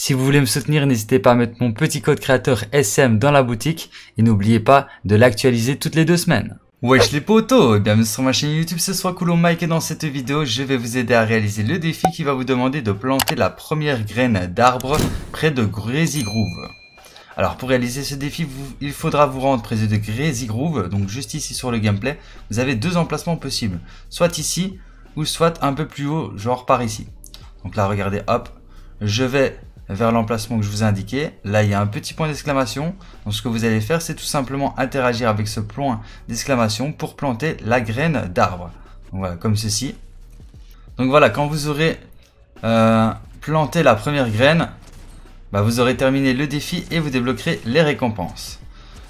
Si vous voulez me soutenir, n'hésitez pas à mettre mon petit code créateur SM dans la boutique et n'oubliez pas de l'actualiser toutes les deux semaines. Wesh les potos, bienvenue sur ma chaîne YouTube, ce soit Coulon Mike et dans cette vidéo je vais vous aider à réaliser le défi qui va vous demander de planter la première graine d'arbre près de Grazy Groove. Alors pour réaliser ce défi, il faudra vous rendre près de Grazy Groove, donc juste ici sur le gameplay, vous avez deux emplacements possibles, soit ici ou soit un peu plus haut, genre par ici. Donc là regardez, hop, je vais vers l'emplacement que je vous ai indiqué. Là, il y a un petit point d'exclamation. Donc, ce que vous allez faire, c'est tout simplement interagir avec ce point d'exclamation pour planter la graine d'arbre. comme ceci. Donc voilà, quand vous aurez euh, planté la première graine, bah, vous aurez terminé le défi et vous débloquerez les récompenses.